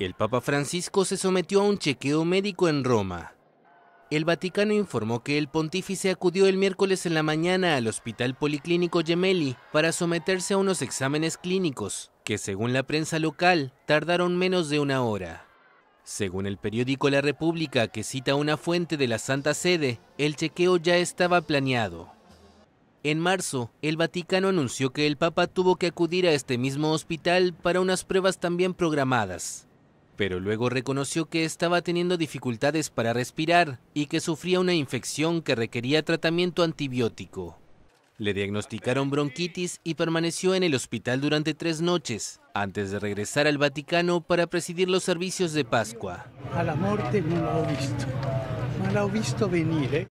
El Papa Francisco se sometió a un chequeo médico en Roma. El Vaticano informó que el pontífice acudió el miércoles en la mañana al Hospital Policlínico Gemelli para someterse a unos exámenes clínicos, que según la prensa local tardaron menos de una hora. Según el periódico La República, que cita una fuente de la Santa Sede, el chequeo ya estaba planeado. En marzo, el Vaticano anunció que el Papa tuvo que acudir a este mismo hospital para unas pruebas también programadas, pero luego reconoció que estaba teniendo dificultades para respirar y que sufría una infección que requería tratamiento antibiótico. Le diagnosticaron bronquitis y permaneció en el hospital durante tres noches, antes de regresar al Vaticano para presidir los servicios de Pascua. A la muerte no la he visto, no la he visto venir. ¿eh?